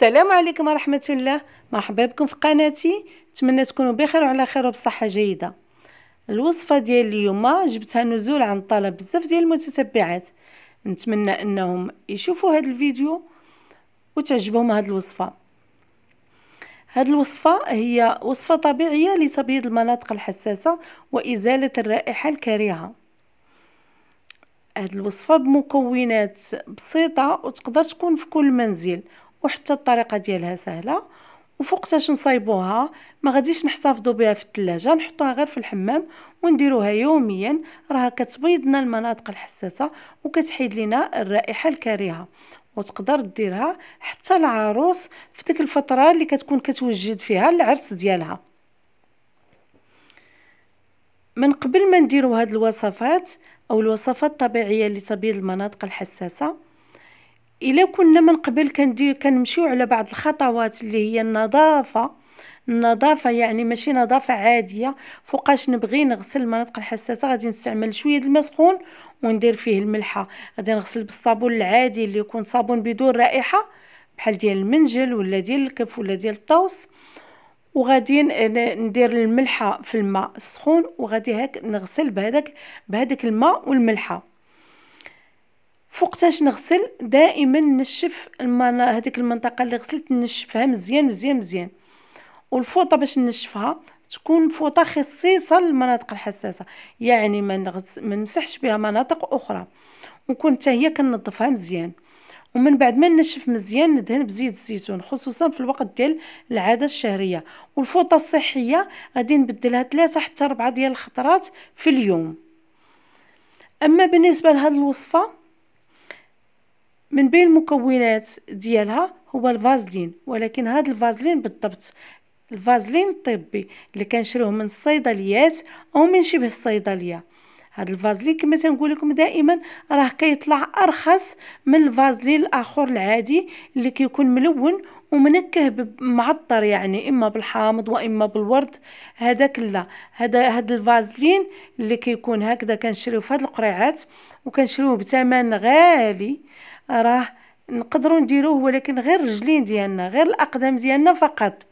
السلام عليكم ورحمه الله مرحبا بكم في قناتي نتمنى تكونوا بخير وعلى خير وبصحه جيده الوصفه ديال اليوم جبتها نزول عن طلب بزاف ديال المتتبعات نتمنى انهم يشوفوا هذا الفيديو وتعجبهم هذه الوصفه هذه الوصفه هي وصفه طبيعيه لتبييض المناطق الحساسه وازاله الرائحه الكريهه هاد الوصفه بمكونات بسيطه وتقدر تكون في كل منزل وحتى الطريقه ديالها سهله وفوقتاش نصايبوها ما غاديش نحتفظوا بها في الثلاجه نحطوها غير في الحمام ونديروها يوميا راها كتبيض لنا المناطق الحساسه وكتحيد لنا الرائحه الكريهه وتقدر ديرها حتى العروس في ديك الفتره اللي كتكون كتوجد فيها العرس ديالها من قبل ما نديرو هاد الوصفات او الوصفات الطبيعيه تبيض المناطق الحساسه الا كنا من قبل كندير كنمشيو على بعض الخطوات اللي هي النظافه النظافه يعني ماشي نظافه عاديه فوقاش نبغي نغسل المناطق الحساسه غادي نستعمل شويه الماء سخون وندير فيه الملحه غادي نغسل بالصابون العادي اللي يكون صابون بدون رائحه بحال ديال المنجل ولا ديال الكف ولا ديال الطوس وغادي ندير الملحه في الماء السخون وغادي هاك نغسل بهذاك بهذاك الماء والملحه فوقتاش نغسل دائما نشف المنا هذيك المنطقه اللي غسلت نشفها مزيان مزيان مزيان والفوطه باش نشفها تكون فوطه خصيصه للمناطق الحساسه يعني ما نغس... ما نمسحش بها مناطق اخرى ونكون حتى هي كننظفها مزيان ومن بعد ما نشف مزيان ندهن بزيت الزيتون خصوصا في الوقت ديال العاده الشهريه والفوطه الصحيه غادي نبدلها ثلاثة حتى 4 ديال الخطرات في اليوم اما بالنسبه لهاد الوصفه من بين المكونات ديالها هو الفازلين ولكن هذا الفازلين بالضبط الفازلين الطبي اللي كنشروه من الصيدليات او من شبه الصيدليه هذا الفازلين كما تنقول لكم دائما راه كيطلع ارخص من الفازلين الاخر العادي اللي كيكون ملون ومنكه معطر يعني اما بالحامض واما بالورد هذاك لا هذا هذا الفازلين اللي كيكون هكذا كنشريوه في هاد القريعات وكنشريوه بثمن غالي راه نقدروا نديروه ولكن غير الرجلين ديالنا غير الاقدام ديالنا فقط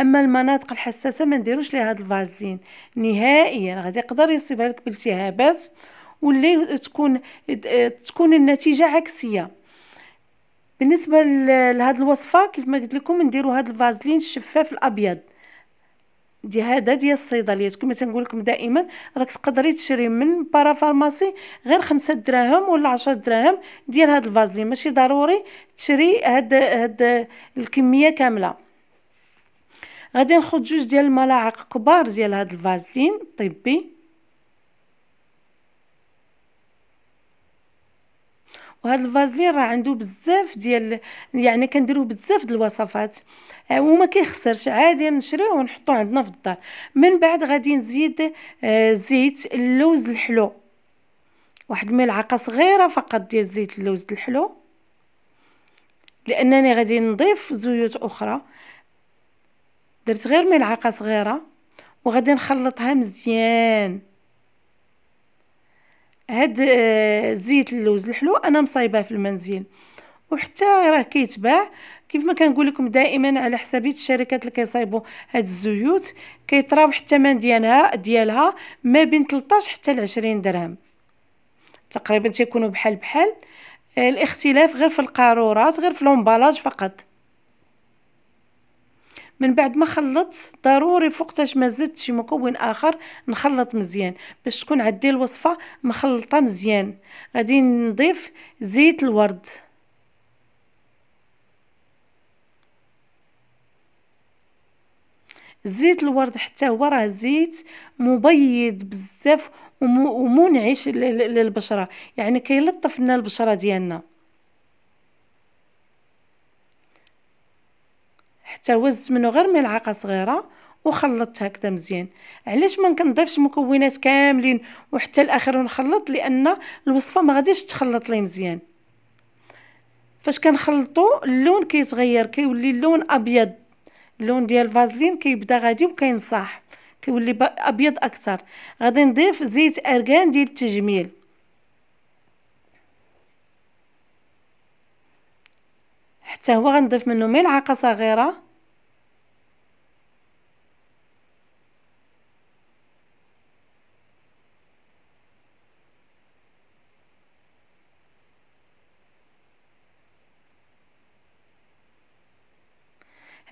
اما المناطق الحساسه ما نديروش ليها هاد الفازلين نهائيا غادي يقدر يصيبها لك بالتهابات واللي تكون تكون النتيجه عكسيه بالنسبه لهاد الوصفه كيف ما قلت لكم نديروا هاد الفازلين الشفاف الابيض دي هذا ديال الصيدليات كما تنقول لكم دائما راك تقدري تشري من بارا فارماسي غير خمسة دراهم ولا عشرة دراهم ديال هاد الفازلين ماشي ضروري تشري هاد هاد الكميه كامله غادي ناخذ جوج ديال الملاعق كبار ديال هاد الفازلين طبي وهاد الفازلين راه عنده بزاف ديال يعني كنديروه بزاف د الوصفات آه، وما كيخسرش عادي نشريوه ونحطوه عندنا في الدار من بعد غادي نزيد آه، زيت اللوز الحلو واحد ملعقه صغيره فقط ديال زيت اللوز الحلو لانني غادي نضيف زيوت اخرى درت غير ملعقه صغيره وغادي نخلطها مزيان هاد آه، زيت اللوز الحلو انا مصايباه في المنزل وحتى راه كيتباع كيف ما كنقول لكم دائما على حسابيت الشركات اللي كيصايبوا هاد الزيوت كيتراوح الثمن ديالها ديالها ما بين 13 حتى ل 20 درهم تقريبا تيكونوا بحال بحال آه، الاختلاف غير في القارورات غير في لومبالاج فقط من بعد ما خلطت ضروري فوقتاش ما زدت شي مكون اخر نخلط مزيان باش تكون عندي الوصفه مخلطه مزيان غادي نضيف زيت الورد زيت الورد حتى هو راه زيت مبيض بزاف ومنعش للبشره يعني كيلطف لنا البشره ديالنا حتى وزت منه غير ملعقه صغيره وخلطت هكذا مزيان علاش ما كنضيفش مكونات كاملين وحتى الاخر ونخلط لان الوصفه ما غاديش تخلط لي مزيان فاش كنخلطو اللون كيتغير كيولي اللون ابيض اللون ديال الفازلين كيبدا غادي وكينصاح كيولي ابيض اكثر غادي نضيف زيت ارغان ديال التجميل حتى هو غنضيف منه ملعقه صغيره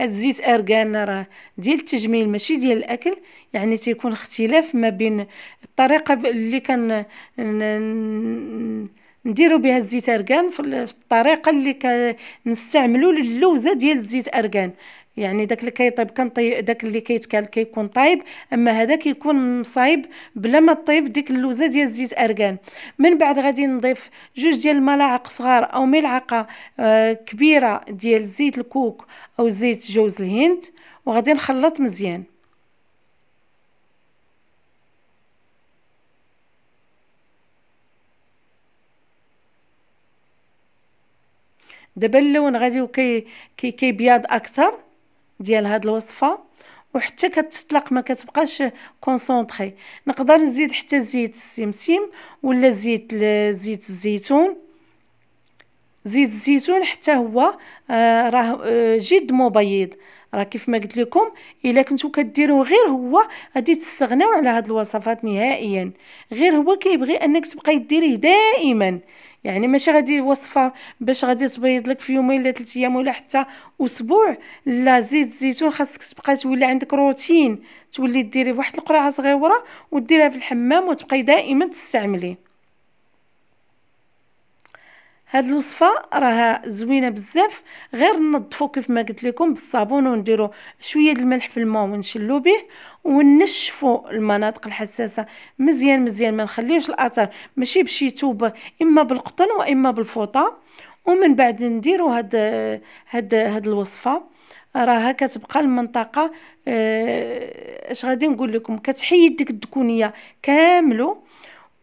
الزيت ارغان راه ديال التجميل ماشي ديال الاكل يعني تيكون اختلاف ما بين الطريقه اللي كان نديرو بها الزيت ارغان في الطريقه اللي كنستعملوا للوزه ديال الزيت ارغان يعني داك اللي كيطيب كان طيب داك اللي كيتكال كيكون طايب اما هذا كيكون مصايب بلا ما طيب ديك اللوزه ديال زيت ارغان من بعد غادي نضيف جوج ديال الملاعق صغار او ملعقه آه، كبيره ديال زيت الكوك او زيت جوز الهند وغادي نخلط مزيان دابا اللون غادي كي كيبيض كيبياض اكثر ديال هاد الوصفه وحتى كتطلق ما كتبقاش كونسونطري نقدر نزيد حتى زيت السمسم ولا زيت زيت الزيتون زيت الزيتون حتى هو آه، راه آه، جد مبيض راه كيف ما قلت لكم الا كنتو كديروه غير هو غادي تستغناو على هاد الوصفات نهائيا غير هو كيبغي انك تبقاي ديريه دائما يعني ماشي غادي وصفه باش غادي تبيض لك في يومين ولا ثلاث ايام ولا حتى اسبوع لا زيت الزيتون خاصك تبقى تولي عندك روتين تولي ديري واحد القرعه صغيره وديريها في الحمام وتبقاي دائما تستعمليه هاد الوصفه راها زوينه بزاف غير ننظفو كيف ما قلت لكم بالصابون ونديرو شويه الملح في الماء ونشلو به ونشفو المناطق الحساسه مزيان مزيان ما نخليوش الاثر ماشي بشي توب اما بالقطن واما بالفوطه ومن بعد نديرو هاد هاد هاد الوصفه راها كتبقى المنطقه آه، اش غادي نقول لكم كتحيد ديك الدكونيه كامله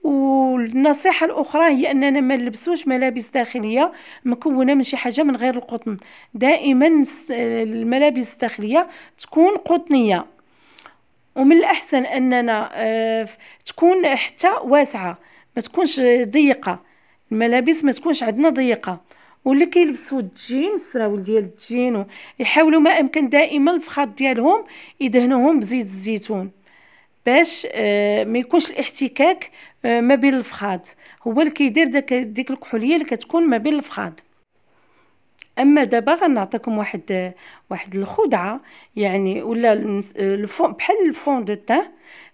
والنصيحه الاخرى هي اننا ما نلبسوش ملابس داخليه مكونه من شي حاجه من غير القطن دائما الملابس الداخليه تكون قطنيه ومن الاحسن اننا آه، تكون حتى واسعه ما تكونش ضيقه الملابس ما تكونش عندنا ضيقه واللي كيلبسوا الجين السراول ديال الجين يحاولوا ما امكن دائما الفخاد ديالهم يدهنوهم بزيت الزيتون باش آه، ما يكونش الاحتكاك آه، ما بين الفخاد هو اللي كيدير داك ديك الكحوليه اللي كتكون ما بين الفخاد اما دابا غنعطيكم واحد واحد الخدعه يعني ولا آه، الفون بحال الفون دو تان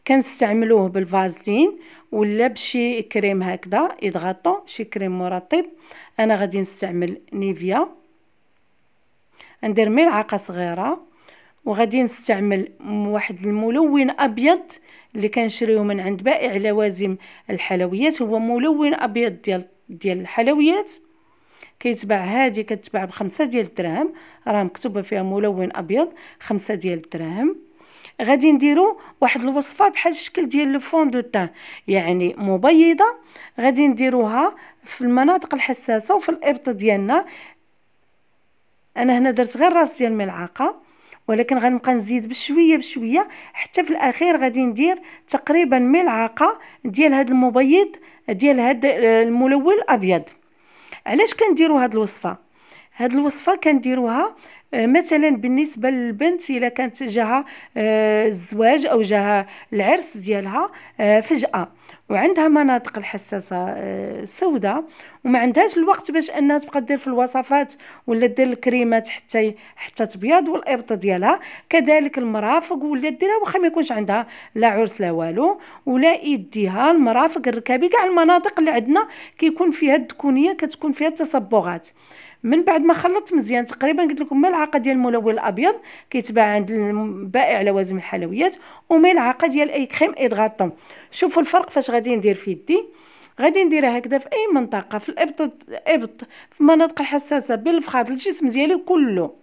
كنستعملوه بالفازلين ولا بشي كريم هكذا يضغطو شي كريم مرطب انا غادي نستعمل نيفيا ندير ملعقه صغيره وغادي نستعمل واحد الملون ابيض اللي كنشريو من عند بائع لوازم الحلويات هو ملون ابيض ديال ديال الحلويات كيتباع هذه كتباع بخمسة ديال الدراهم راه مكتوبه فيها ملون ابيض خمسة ديال الدراهم غادي نديرو واحد الوصفه بحال الشكل ديال لو فون دو تان يعني مبيضه غادي نديروها في المناطق الحساسه وفي الابط ديالنا انا هنا درت غير راس ديال الملعقه ولكن غنبقى نزيد بشويه بشويه حتى في الاخير غادي ندير تقريبا ملعقه ديال هذا المبيض ديال هذا الملون الابيض علاش كنديروا هاد الوصفه هاد الوصفه كنديروها آه، مثلا بالنسبه للبنت الا كانت جاها آه، الزواج او جاها العرس ديالها آه، فجاه وعندها مناطق الحساسه سوداء وما عندهاش الوقت باش انها تبقى دير في الوصفات ولا دير الكريمات حتى حتى تبيض والابط ديالها كذلك المرافق ولا ديرها واخا ما يكونش عندها لا عرس لا والو ولا يديها المرافق الركابي كاع المناطق اللي عندنا كيكون فيها الدكونيه كتكون فيها التصبغات من بعد ما خلطت مزيان تقريبا قلت لكم ملعقه ديال الملون الابيض كيتباع عند بائع لوازم الحلويات وملعقه ديال اي كريم ادغاطون شوفوا الفرق فاش غادي ندير في يدي غادي نديرها هكذا في اي منطقه في الابط الابط في المناطق الحساسه بالفخاد الجسم ديالي كله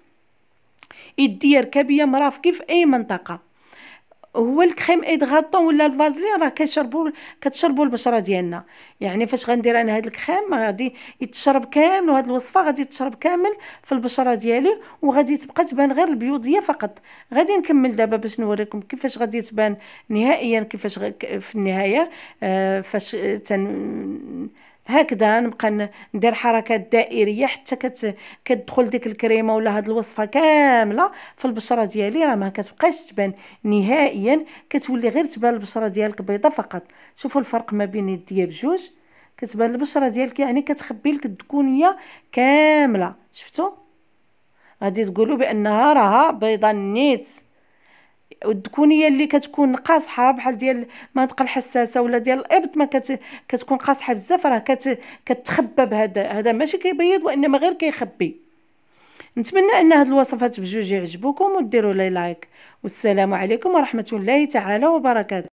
يدي ركبيه مرافقي في اي منطقه هو الكريم ايدغاطون ولا الفازلين راه كيشربوا كتشربوا البشره ديالنا يعني فاش غندير انا هذا الكريم غادي يتشرب كامل وهاد الوصفه غادي تشرب كامل في البشره ديالي وغادي تبقى تبان غير البيوضيه فقط غادي نكمل دابا باش نوريكم كيفاش غادي تبان نهائيا كيفاش في النهايه آه فاش تن هكذا نبقى ندير حركات دائريه حتى كت... كتدخل ديك الكريمه ولا هاد الوصفه كامله في البشره ديالي راه ما كتبقاش تبان نهائيا كتولي غير تبان البشره ديالك بيضه فقط شوفوا الفرق ما بين يديا بجوج كتبان البشره ديالك يعني كتخبي لك الدكونيه كامله شفتوا غادي تقولوا بانها راها بيضه نيت الدهونيه اللي كتكون قاصحه بحال ديال المنطقه الحساسه ولا ديال الابط ما كت... كتكون قاصحه بزاف راه كت... كتخبى بهذا هذا ماشي كيبيض وانما غير كيخبي نتمنى ان هاد الوصفات بجوج يعجبوكم وديروا لي لايك والسلام عليكم ورحمه الله تعالى وبركاته